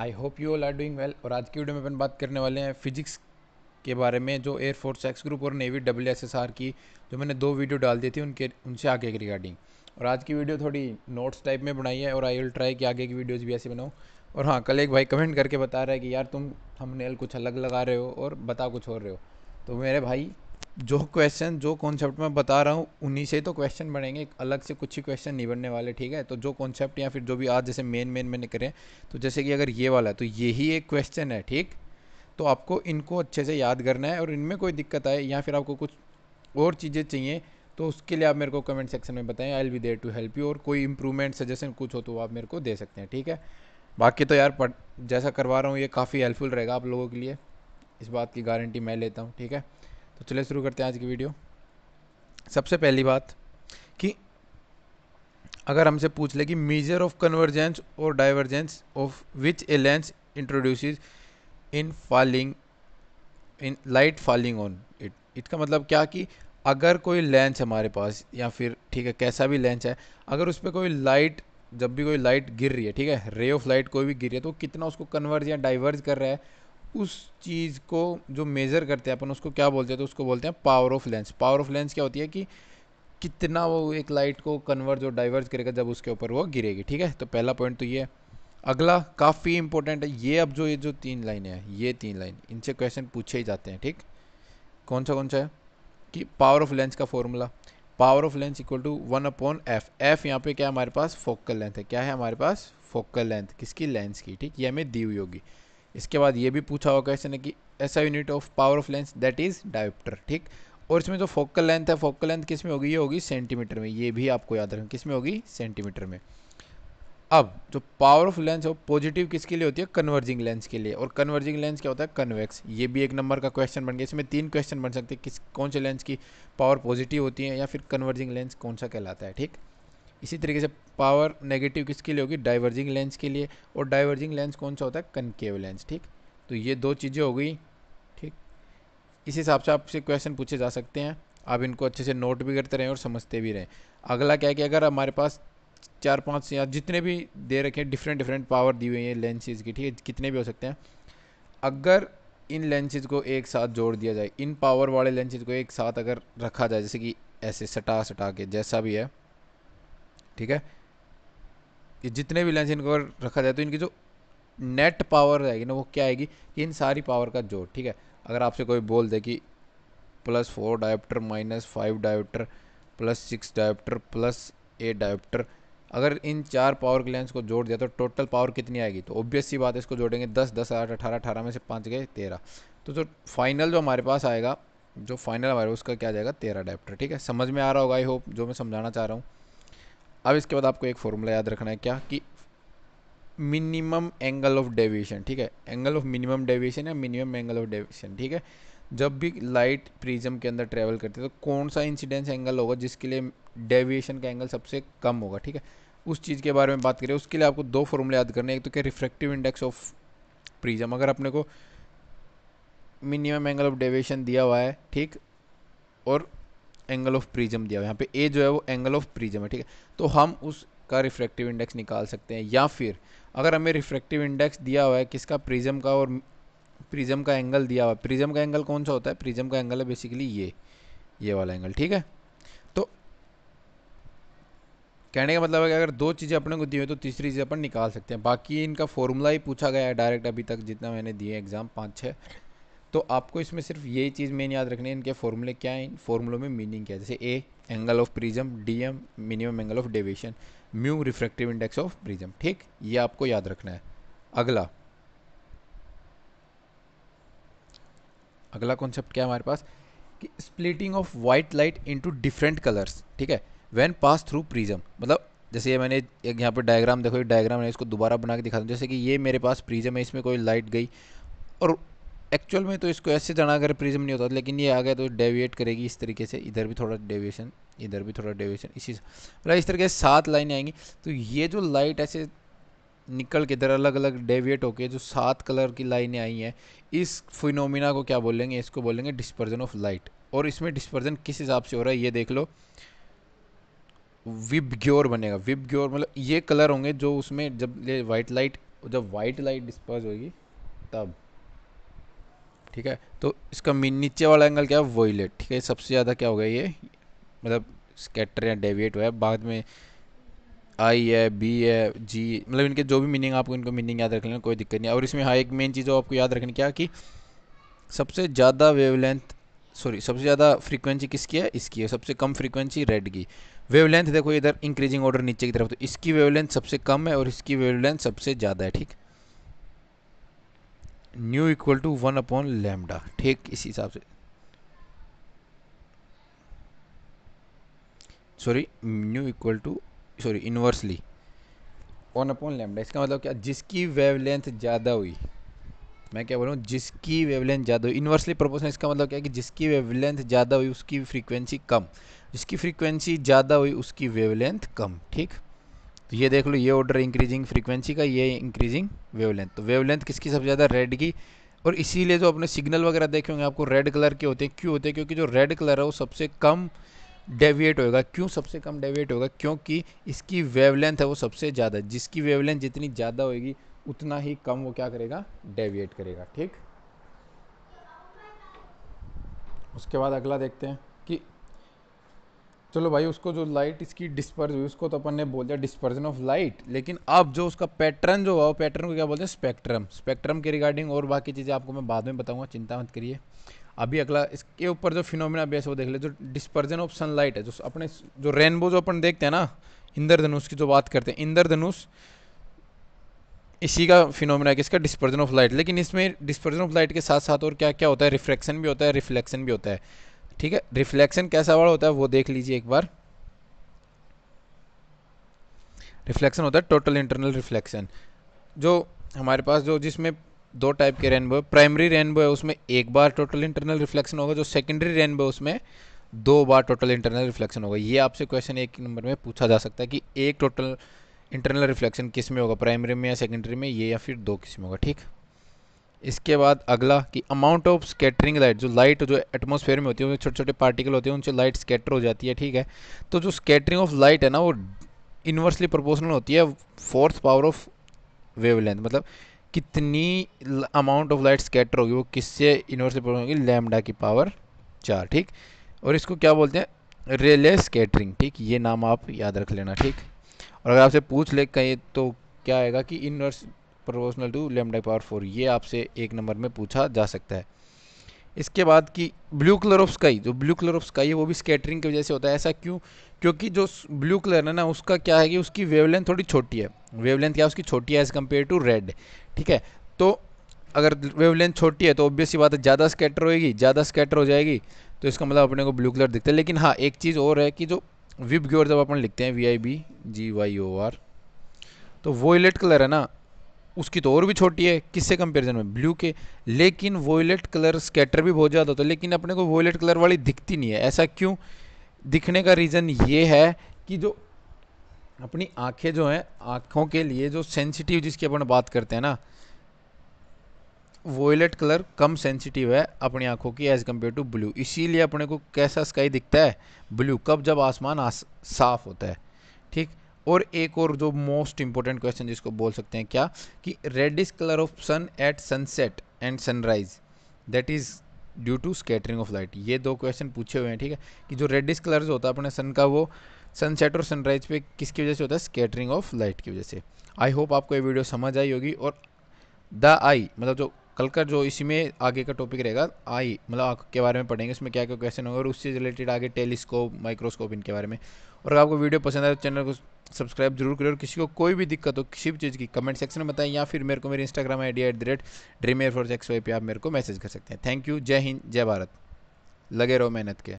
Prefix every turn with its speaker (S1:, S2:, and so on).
S1: I hope you all are doing well और आज की वीडियो में अपन बात करने वाले हैं फिजिक्स के बारे में जो एयरफोर्स एक्स ग्रुप और navy W S S R की जो मैंने दो वीडियो डाल दी थी उनके उनसे आगे की रिगार्डिंग और आज की वीडियो थोड़ी नोट्स टाइप में बनाई है और आई विल ट्राई कि आगे की वीडियोज़ भी ऐसी बनाऊँ और हाँ कल एक भाई कमेंट करके बता रहा है कि यार तुम हमने कुछ अलग लगा रहे हो और बता कुछ और रहे हो तो मेरे भाई जो क्वेश्चन जो कॉन्सेप्ट मैं बता रहा हूँ उन्हीं से तो क्वेश्चन बनेंगे अलग से कुछ ही क्वेश्चन नहीं बनने वाले ठीक है तो जो कॉन्सेप्ट या फिर जो भी आज जैसे मेन मेन मैंने करें तो जैसे कि अगर ये वाला है तो यही एक क्वेश्चन है ठीक तो आपको इनको अच्छे से याद करना है और इनमें कोई दिक्कत आए या फिर आपको कुछ और चीज़ें चाहिए तो उसके लिए आप मेरे को कमेंट सेक्शन में बताएं I'll be there to help you और कोई इंप्रूवमेंट सजेशन कुछ हो तो आप मेरे को दे सकते हैं ठीक है बाकी तो यार पढ़ जैसा करवा रहा हूँ ये काफ़ी हेल्पफुल रहेगा आप लोगों के लिए इस बात की गारंटी मैं लेता हूँ ठीक है तो चलिए शुरू करते हैं आज की वीडियो सबसे पहली बात कि अगर हमसे पूछ ले कि मेजर ऑफ कन्वर्जेंस और divergence of which a lens introduce in falling in light falling on it इसका मतलब क्या कि अगर कोई लेंस हमारे पास या फिर ठीक है कैसा भी लेंस है अगर उस पर कोई लाइट जब भी कोई लाइट गिर रही है ठीक है रे ऑफ लाइट कोई भी गिर रही है तो कितना उसको कन्वर्ज या डाइवर्ज कर रहा है उस चीज़ को जो मेज़र करते हैं अपन उसको क्या बोलते हैं तो उसको बोलते हैं power of lens power of lens क्या होती है कि कितना वो एक लाइट को कन्वर्ट और डाइवर्ज करेगा जब उसके ऊपर वो गिरेगी ठीक है तो पहला पॉइंट तो ये है अगला काफ़ी इंपॉर्टेंट है ये अब जो ये जो तीन लाइनें हैं ये तीन लाइन इनसे क्वेश्चन पूछे ही जाते हैं ठीक कौन सा कौन सा है कि पावर ऑफ लेंस का formula power of lens equal to one upon F F यहाँ पे क्या हमारे पास फोकल लेंथ है क्या है हमारे पास फोकल लेंथ किसकी लेंस की ठीक ये हमें दी हुई होगी इसके बाद ये भी पूछा होगा इसने कि ऐसा unit of power of lens that is dioptre ठीक और इसमें जो फोकल लेंथ है फोकल लेंथ किस में होगी ये होगी सेंटीमीटर में ये भी आपको याद रखना किस में होगी सेंटीमीटर में अब जो पावर ऑफ लेंस हो पॉजिटिव किसके लिए होती है कन्वर्जिंग लेंस के लिए और कन्वर्जिंग लेंस क्या होता है कन्वेक्स ये भी एक नंबर का क्वेश्चन बन गया इसमें तीन क्वेश्चन बन सकते हैं किस कौन से लेंस की पावर पॉजिटिव होती है या फिर कन्वर्जिंग लेंस कौन सा कहलाता है ठीक इसी तरीके से पावर नेगेटिव किसके लिए होगी डाइवर्जिंग लेंस के लिए और डाइवर्जिंग लेंस कौन सा होता है कनकेव लेंस ठीक तो ये दो चीज़ें हो गई ठीक इस हिसाब से आपसे क्वेश्चन पूछे जा सकते हैं आप इनको अच्छे से नोट भी करते रहें और समझते भी रहें अगला क्या है कि अगर हमारे पास चार पाँच या जितने भी दे रखे हैं डिफरेंट डिफरेंट पावर दी हुई है लेंसेज की ठीक है कितने भी हो सकते हैं अगर इन लेंसेज को एक साथ जोड़ दिया जाए इन पावर वाले लेंसेज को एक साथ अगर रखा जाए जैसे कि ऐसे सटा सटा के जैसा भी है ठीक है ये जितने भी लेंस इनको अगर रखा जाए तो इनकी जो नेट पावर रहेगी ना वो क्या आएगी कि इन सारी पावर का जोड़ ठीक है अगर आपसे कोई बोल दे कि plus four dioptre minus five dioptre plus six dioptre plus eight dioptre अगर इन चार पावर के लेंस को जोड़ दिया तो टोटल पावर कितनी आएगी तो ऑब्वियस सी बात है इसको जोड़ेंगे दस दस आठ अठारह अठारह में से पाँच गए तेरह तो जो फाइनल जो हमारे पास आएगा जो फाइनल हमारे उसका क्या जाएगा तेरह डायोप्टर ठीक है समझ में आ रहा होगा आई होप जो मैं समझाना चाह रहा हूँ अब इसके बाद आपको एक फॉर्मूला याद रखना है क्या कि मिनिमम एंगल ऑफ डेविएशन ठीक है एंगल ऑफ मिनिमम डेविएशन या मिनिमम एंगल ऑफ डेविएशन ठीक है जब भी लाइट प्रिज्म के अंदर ट्रेवल करती है तो कौन सा इंसिडेंस एंगल होगा जिसके लिए डेविएशन का एंगल सबसे कम होगा ठीक है उस चीज़ के बारे में बात करें उसके लिए आपको दो फॉर्मूले याद करने एक तो क्या रिफ्रैक्टिव इंडेक्स ऑफ प्रिज्म अगर अपने को मिनिमम एंगल ऑफ डेविएशन दिया हुआ है ठीक और एंगल ऑफ प्रिज्म दिया हुआ है यहाँ पे ए जो है वो एंगल ऑफ प्रिज्म है ठीक है तो हम उसका रिफ्रैक्टिव इंडेक्स निकाल सकते हैं या फिर अगर हमें रिफ्रैक्टिव इंडेक्स दिया हुआ है किसका प्रिज्म का और प्रिज्म का एंगल दिया हुआ है प्रिज्म का एंगल कौन सा होता है प्रिज्म का एंगल है बेसिकली ये ये वाला एंगल ठीक है तो कहने का मतलब है कि अगर दो चीज़ें अपने को दी हुई तो तीसरी चीज़ अपन निकाल सकते हैं बाकी इनका फॉर्मूला ही पूछा गया है डायरेक्ट अभी तक जितना मैंने दिए एग्जाम पाँच छः तो आपको इसमें सिर्फ ये चीज़ मेन याद रखनी है इनके फॉर्मूले क्या हैं इन फॉर्मूलों में मीनिंग क्या है जैसे A angle of prism D M minimum angle of deviation mu refractive index of prism ठीक ये आपको याद रखना है अगला अगला कॉन्सेप्ट क्या है हमारे पास कि splitting of white light into different colours ठीक है वैन पास थ्रू प्रिज्म मतलब जैसे ये मैंने एक यहाँ पर डायग्राम देखो ये डायग्राम है इसको दोबारा बना के दिखा दूँ जैसे कि ये मेरे पास प्रिज्म है इसमें कोई लाइट गई और एक्चुअल में तो इसको ऐसे जाना अगर प्रिज्म नहीं होता लेकिन ये आ गया तो डेविएट करेगी इस तरीके से इधर भी थोड़ा डेविएशन इधर भी थोड़ा डेविएशन इसी मतलब इस तरीके से सात लाइनें आएंगी तो ये जो लाइट ऐसे निकल के इधर अलग अलग डेविएट होके जो सात कलर की लाइनें आई हैं इस फिनोमिना को क्या बोलेंगे इसको बोलेंगे डिस्पर्जन ऑफ लाइट और इसमें डिस्पर्जन किस हिसाब से हो रहा है ये देख लो विब ग्योर बनेगा विब ग्योर मतलब ये कलर होंगे जो उसमें जब ये वाइट लाइट जब वाइट लाइट डिस्पर्ज होगी तब ठीक है तो इसका नीचे वाला एंगल क्या है वोइलेट ठीक है सबसे ज़्यादा क्या हो गया ये मतलब स्केटर या डेविएट हुआ है बाद में आई है बी है जी मतलब इनके जो भी मीनिंग आपको इनको मीनिंग याद रख लेना कोई दिक्कत नहीं और इसमें हाँ एक मेन चीज़ आपको याद रखनी क्या कि सबसे ज़्यादा वेवलेंथ सॉरी सबसे ज़्यादा फ्रीक्वेंसी किसकी है इसकी है सबसे कम फ्रीक्वेंसी रेड की वेवलेंथ देखो इधर इंक्रीजिंग ऑर्डर नीचे की तरफ तो इसकी वेवलेंथ सबसे कम है और इसकी वेवलेंथ सबसे ज़्यादा है ठीक nu equal to one upon lambda ठीक इसी हिसाब से sorry nu equal to sorry inversely one upon lambda इसका मतलब क्या जिसकी वेवलेंथ ज़्यादा हुई मैं क्या बोलूँ जिसकी वेव जिसकी वेवलेंथ ज़्यादा हुई इनवर्सली प्रोपोर्शनल इसका मतलब क्या है कि जिसकी वेवलेंथ ज़्यादा हुई उसकी फ्रीक्वेंसी कम जिसकी फ्रीक्वेंसी ज़्यादा हुई उसकी वेवलेंथ कम ठीक तो ये देख लो ये ऑर्डर इंक्रीजिंग फ्रीक्वेंसी का ये इंक्रीजिंग वेवलेंथ तो वेवलेंथ किसकी सबसे ज़्यादा रेड की और इसीलिए जो अपने सिग्नल वगैरह देखे होंगे आपको रेड कलर के होते हैं क्यों होते हैं क्योंकि जो रेड कलर है वो सबसे कम डेविएट होगा क्यों सबसे कम डेविएट होगा क्योंकि इसकी वेवलेंथ है वो सबसे ज़्यादा जिसकी वेवलेंथ जितनी ज़्यादा होगी उतना ही कम वो क्या करेगा डेविएट करेगा ठीक उसके बाद अगला देखते हैं चलो भाई उसको जो लाइट इसकी डिस्पर्ज हुई उसको तो अपन ने बोल दिया डिस्पर्जन ऑफ लाइट लेकिन अब जो उसका पैटर्न जो हुआ पैटर्न को क्या बोलते हैं स्पेक्ट्रम स्पेक्ट्रम के रिगार्डिंग और बाकी चीज़ें आपको मैं बाद में बताऊंगा चिंता मत करिए अभी अगला इसके ऊपर जो फिनोमिना बेस वो देख ले जो डिस्पर्जन ऑफ सनलाइट है जो अपने जो रेनबो जो अपन देखते हैं ना इंद्रधनुष की जो बात करते हैं इंद्रधनुष इसी का फिनोमिना है किसका डिस्पर्जन ऑफ लाइट लेकिन इसमें डिस्पर्जन ऑफ लाइट के साथ साथ और क्या क्या होता है रिफ्लेक्शन भी होता है रिफ्लेक्शन भी होता है ठीक है रिफ्लेक्शन कैसा वर्ड होता है वो देख लीजिए एक बार रिफ्लेक्शन होता है टोटल इंटरनल रिफ्लेक्शन जो हमारे पास जो जिसमें दो टाइप के रेनबो है प्राइमरी रेनबो है उसमें एक बार टोटल इंटरनल रिफ्लेक्शन होगा जो सेकेंडरी रेनबो है उसमें दो बार टोटल इंटरनल रिफ्लेक्शन होगा ये आपसे क्वेश्चन एक नंबर में पूछा जा सकता है कि एक टोटल इंटरनल रिफ्लेक्शन किस में होगा प्राइमरी में या सेकेंडरी में ये या फिर दो किस में होगा ठीक है इसके बाद अगला कि अमाउंट ऑफ स्केटरिंग लाइट जो लाइट जो एटमोसफेयर में होती है उनमें छोटे छोटे पार्टिकल होते हैं उनसे लाइट स्कैटर हो जाती है ठीक है तो जो स्केटरिंग ऑफ लाइट है ना वो इन्वर्सली प्रोपोर्शनल होती है फोर्थ पावर ऑफ वेवलेंथ मतलब कितनी अमाउंट ऑफ लाइट स्केटर होगी वो किससे इन्वर्सली प्रोपोर्शनल होगी लैमडा की पावर चार ठीक और इसको क्या बोलते हैं रेले स्कैटरिंग ठीक ये नाम आप याद रख लेना ठीक और अगर आपसे पूछ ले कहीं तो क्या आएगा कि inverse proportional to lambda power four ये आपसे एक नंबर में पूछा जा सकता है इसके बाद कि ब्लू कलर ऑफ स्काई जो ब्लू कलर ऑफ स्काई है वो भी स्केटरिंग की वजह से होता है ऐसा क्यों क्योंकि जो ब्लू कलर है ना उसका क्या है कि उसकी वेवलेंथ थोड़ी छोटी है वेवलेंथ क्या उसकी छोटी है एज़ कम्पेयर टू रेड ठीक है तो अगर वेवलेंथ छोटी है तो ऑब्वियस बात है ज़्यादा स्केटर होएगी ज़्यादा स्केटर हो जाएगी तो इसका मतलब अपने को ब्लू कलर दिखता है लेकिन हाँ एक चीज़ और है कि जो विप ग्योर जब अपन लिखते हैं V I B G Y O R तो वोलेट कलर है ना उसकी तो और भी छोटी है किससे कंपेरिजन में ब्लू के लेकिन वोलेट कलर स्केटर भी बहुत ज़्यादा होता है लेकिन अपने को वोयलेट कलर वाली दिखती नहीं है ऐसा क्यों दिखने का रीज़न ये है कि जो अपनी आंखें जो हैं आंखों के लिए जो सेंसिटिव जिसकी अपन बात करते हैं ना वोलेट कलर कम सेंसिटिव है अपनी आंखों की एज़ कम्पेयर टू ब्लू इसीलिए अपने को कैसा स्काई दिखता है ब्लू कब जब आसमान आस, साफ होता है ठीक और एक और जो मोस्ट इंपॉर्टेंट क्वेश्चन जिसको बोल सकते हैं क्या कि reddish colour of sun at sunset and sunrise that is due to scattering of light ये दो क्वेश्चन पूछे हुए हैं ठीक है कि जो रेडिस कलर होता है अपने सन का वो सनसेट और सनराइज पे किसकी वजह से होता है स्केटरिंग ऑफ लाइट की वजह से आई होप आपको ये वीडियो समझ आई होगी और द आई मतलब जो कल का जो इसमें आगे का टॉपिक रहेगा आई मतलब आँख के बारे में पढ़ेंगे इसमें क्या क्या क्वेश्चन होंगे और उससे रिलेटेड आगे टेलीस्कोप माइक्रोस्कोप इनके बारे में और अगर आपको वीडियो पसंद आए तो चैनल को सब्सक्राइब जरूर करें और किसी को कोई भी दिक्कत हो किसी भी चीज़ की कमेंट सेक्शन में बताएं या फिर मेरे को मेरे Instagram I D at the rate dream air Y पे आप मेरे को मैसेज कर सकते हैं थैंक यू जय हिंद जय भारत लगे रहो मेहनत के